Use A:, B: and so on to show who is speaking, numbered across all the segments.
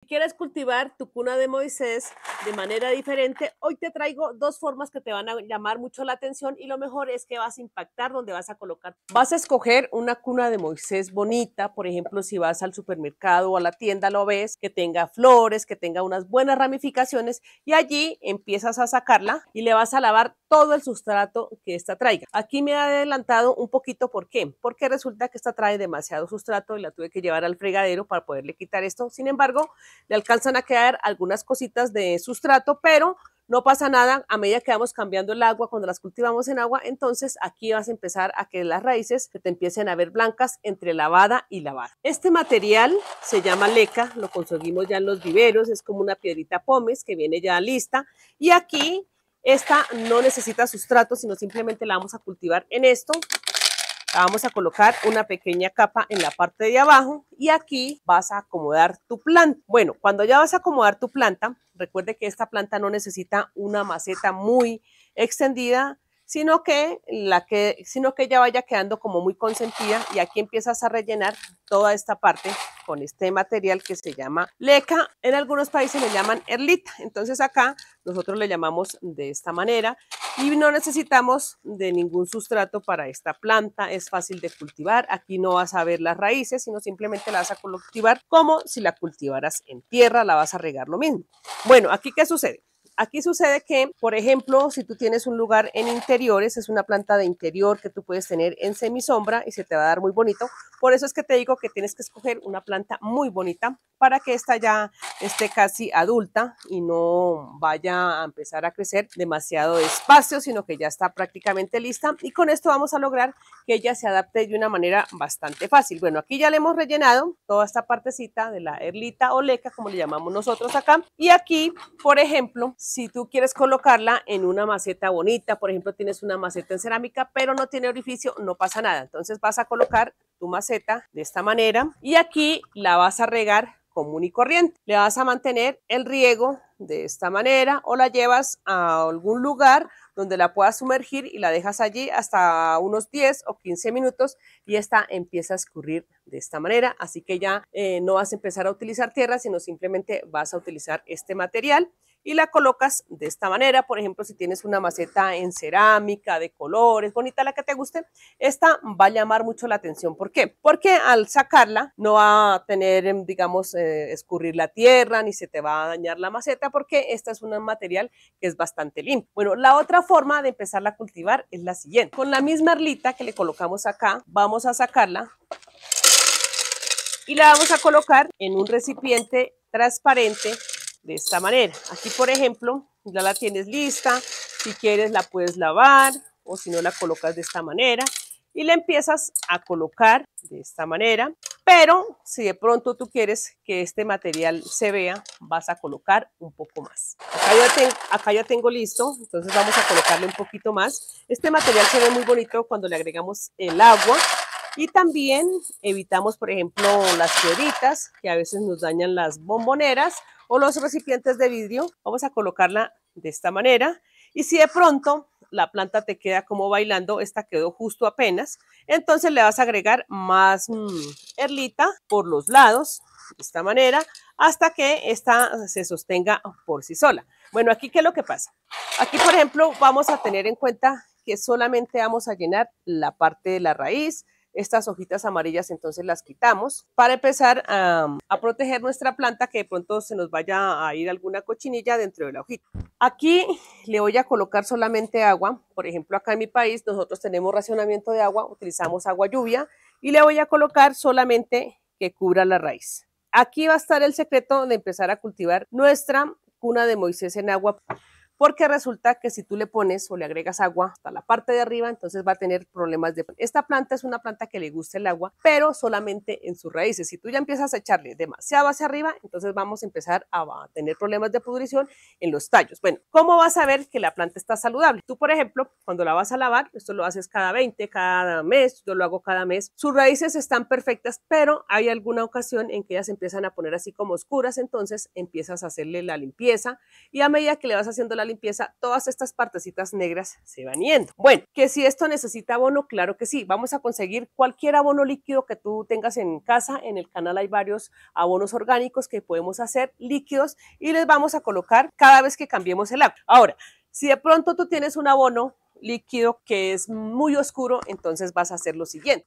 A: Si quieres cultivar tu cuna de Moisés de manera diferente, hoy te traigo dos formas que te van a llamar mucho la atención y lo mejor es que vas a impactar donde vas a colocar. Vas a escoger una cuna de Moisés bonita, por ejemplo, si vas al supermercado o a la tienda, lo ves, que tenga flores, que tenga unas buenas ramificaciones y allí empiezas a sacarla y le vas a lavar todo el sustrato que esta traiga. Aquí me he adelantado un poquito, ¿por qué? Porque resulta que esta trae demasiado sustrato y la tuve que llevar al fregadero para poderle quitar esto. Sin embargo, le alcanzan a quedar algunas cositas de sustrato, pero no pasa nada a medida que vamos cambiando el agua, cuando las cultivamos en agua, entonces aquí vas a empezar a que las raíces se te empiecen a ver blancas entre lavada y lavar Este material se llama leca, lo conseguimos ya en los viveros, es como una piedrita pómez que viene ya lista y aquí esta no necesita sustrato, sino simplemente la vamos a cultivar en esto Vamos a colocar una pequeña capa en la parte de abajo y aquí vas a acomodar tu planta. Bueno, cuando ya vas a acomodar tu planta, recuerde que esta planta no necesita una maceta muy extendida, sino que, la que, sino que ya vaya quedando como muy consentida y aquí empiezas a rellenar toda esta parte con este material que se llama leca. En algunos países le llaman erlita, entonces acá nosotros le llamamos de esta manera y no necesitamos de ningún sustrato para esta planta, es fácil de cultivar, aquí no vas a ver las raíces, sino simplemente la vas a cultivar como si la cultivaras en tierra, la vas a regar lo mismo. Bueno, aquí qué sucede? Aquí sucede que, por ejemplo, si tú tienes un lugar en interiores, es una planta de interior que tú puedes tener en semisombra y se te va a dar muy bonito. Por eso es que te digo que tienes que escoger una planta muy bonita para que esta ya esté casi adulta y no vaya a empezar a crecer demasiado despacio, sino que ya está prácticamente lista. Y con esto vamos a lograr que ella se adapte de una manera bastante fácil. Bueno, aquí ya le hemos rellenado toda esta partecita de la erlita o leca, como le llamamos nosotros acá. Y aquí, por ejemplo, si tú quieres colocarla en una maceta bonita, por ejemplo, tienes una maceta en cerámica, pero no tiene orificio, no pasa nada. Entonces vas a colocar tu maceta de esta manera y aquí la vas a regar común y corriente. Le vas a mantener el riego de esta manera o la llevas a algún lugar donde la puedas sumergir y la dejas allí hasta unos 10 o 15 minutos y esta empieza a escurrir de esta manera. Así que ya eh, no vas a empezar a utilizar tierra, sino simplemente vas a utilizar este material y la colocas de esta manera. Por ejemplo, si tienes una maceta en cerámica, de colores, bonita la que te guste, esta va a llamar mucho la atención. ¿Por qué? Porque al sacarla no va a tener, em, digamos, eh, escurrir la tierra ni se te va a dañar la maceta porque esta es un material que es bastante limpio. Bueno, la otra forma de empezarla a cultivar es la siguiente. Con la misma arlita que le colocamos acá, vamos a sacarla y la vamos a colocar en un recipiente transparente de esta manera. Aquí, por ejemplo, ya la tienes lista. Si quieres, la puedes lavar o si no, la colocas de esta manera y la empiezas a colocar de esta manera. Pero si de pronto tú quieres que este material se vea, vas a colocar un poco más. Acá ya, tengo, acá tengo listo, entonces vamos a colocarle un poquito más. Este material se ve muy bonito cuando le agregamos el agua y también evitamos, por ejemplo, las piedritas que a veces nos dañan las bomboneras o los recipientes de vidrio. Vamos a colocarla de esta manera. Y si de pronto la planta te queda como bailando, esta quedó justo apenas, entonces le vas a agregar más mm, erlita por los lados, de esta manera, hasta que esta se sostenga por sí sola. Bueno, aquí, ¿qué es lo que pasa? Aquí, por ejemplo, vamos a tener en cuenta que solamente vamos a llenar la parte de la raíz, estas hojitas amarillas, entonces las quitamos para empezar mm, a, proteger nuestra planta que de pronto se nos vaya a ir alguna cochinilla dentro de la hojita. Aquí le voy a colocar solamente agua, por ejemplo acá en mi país nosotros tenemos racionamiento de agua, utilizamos agua lluvia y le voy a colocar solamente que cubra la raíz. Aquí va a estar el secreto de empezar a cultivar nuestra cuna de Moisés en agua porque resulta que si tú le pones o le agregas agua hasta la parte de arriba, entonces va a tener problemas de... Esta planta es una planta que le gusta el agua, pero solamente en sus raíces. Si tú ya empiezas a echarle demasiado hacia arriba, entonces vamos a empezar a tener problemas de pudrición en los tallos. Bueno, ¿cómo vas a ver que la planta está saludable? Tú, por ejemplo, cuando la vas a lavar, esto lo haces cada 20, cada mes, yo lo hago cada mes, sus raíces están perfectas, pero hay alguna ocasión en que ellas empiezan a poner así como oscuras, entonces empiezas a hacerle la limpieza y a medida que le vas haciendo la limpieza, todas estas partecitas negras se van yendo. Bueno, que si esto necesita abono, claro que sí. Vamos a conseguir cualquier abono líquido que tú tengas en casa. En el canal hay varios abonos orgánicos que podemos hacer líquidos y les vamos a colocar cada vez que cambiemos el agua. Ahora, si de pronto tú tienes un abono líquido que es muy oscuro, entonces vas a hacer lo siguiente.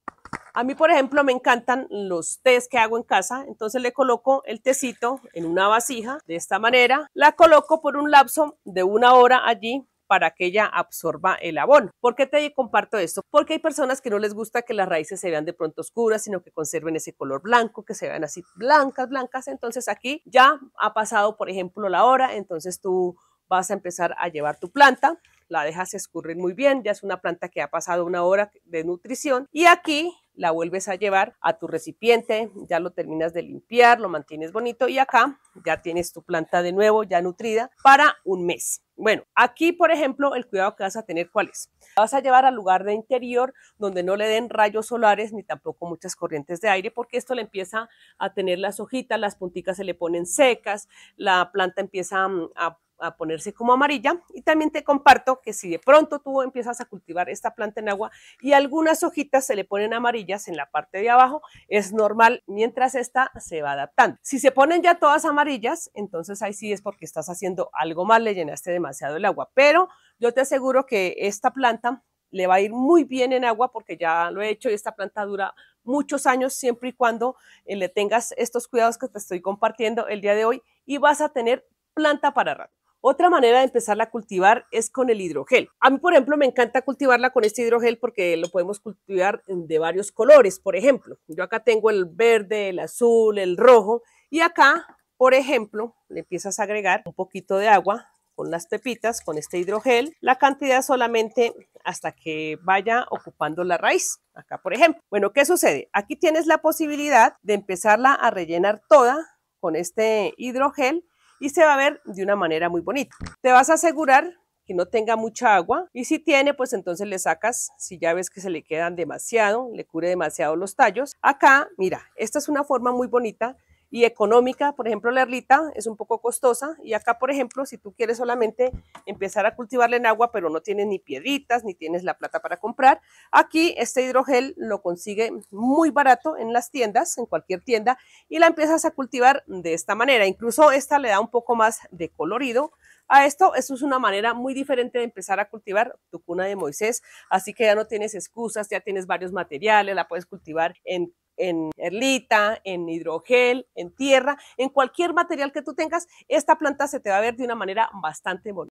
A: A mí, por ejemplo, me encantan los tés que hago en casa, entonces le coloco el tecito en una vasija de esta manera, la coloco por un lapso de una hora allí para que ella absorba el abono. ¿Por qué te comparto esto? Porque hay personas que no les gusta que las raíces se vean de pronto oscuras, sino que conserven ese color blanco, que se vean así blancas, blancas. Entonces aquí ya ha pasado, por ejemplo, la hora, entonces tú vas a empezar a llevar tu planta, la dejas escurrir muy bien, ya es una planta que ha pasado una hora de nutrición y aquí la vuelves a llevar a tu recipiente, ya lo terminas de limpiar, lo mantienes bonito y acá ya tienes tu planta de nuevo, ya nutrida, para un mes. Bueno, aquí, por ejemplo, el cuidado que vas a tener, ¿cuál es? La vas a llevar al lugar de interior donde no le den rayos solares ni tampoco muchas corrientes de aire, porque esto le empieza a tener las hojitas, las punticas se le ponen secas, la planta empieza mm, a a ponerse como amarilla. Y también te comparto que si de pronto tú empiezas a cultivar esta planta en agua y algunas hojitas se le ponen amarillas en la parte de abajo, es normal mientras esta se va adaptando. Si se ponen ya todas amarillas, entonces ahí sí es porque estás haciendo algo mal, le llenaste demasiado el agua. Pero yo te aseguro que esta planta le va a ir muy bien en agua porque ya lo he hecho y esta planta dura muchos años siempre y cuando eh, le tengas estos cuidados que te estoy compartiendo el día de hoy y vas a tener planta para rato. Otra manera de empezarla a cultivar es con el hidrogel. A mí, por ejemplo, me encanta cultivarla con este hidrogel porque lo podemos cultivar de varios colores, por ejemplo. Yo acá tengo el verde, el azul, el rojo y acá, por ejemplo, le empiezas a agregar un poquito de agua con las pepitas, con este hidrogel, la cantidad solamente hasta que vaya ocupando la raíz, acá por ejemplo. Bueno, ¿qué sucede? Aquí tienes la posibilidad de empezarla a rellenar toda con este hidrogel y se va a ver de una manera muy bonita. Te vas a asegurar que no tenga mucha agua y si tiene pues entonces le sacas si ya ves que se le quedan demasiado le cure demasiado los tallos acá mira esta es una forma muy bonita y económica. Por ejemplo, la erlita es un poco costosa y acá, por ejemplo, si tú quieres solamente empezar a cultivarla en agua, pero no tienes ni piedritas ni tienes la plata para comprar, aquí este hidrogel lo consigue muy barato en las tiendas, en cualquier tienda, y la empiezas a cultivar de esta manera. Incluso esta le da un poco más de colorido a esto. Esto es una manera muy diferente de empezar a cultivar tu cuna de Moisés, así que ya no tienes excusas, ya tienes varios materiales, la puedes cultivar en en erlita, en hidrogel, en tierra, en cualquier material que tú tengas, esta planta se te va a ver de una manera bastante bonita.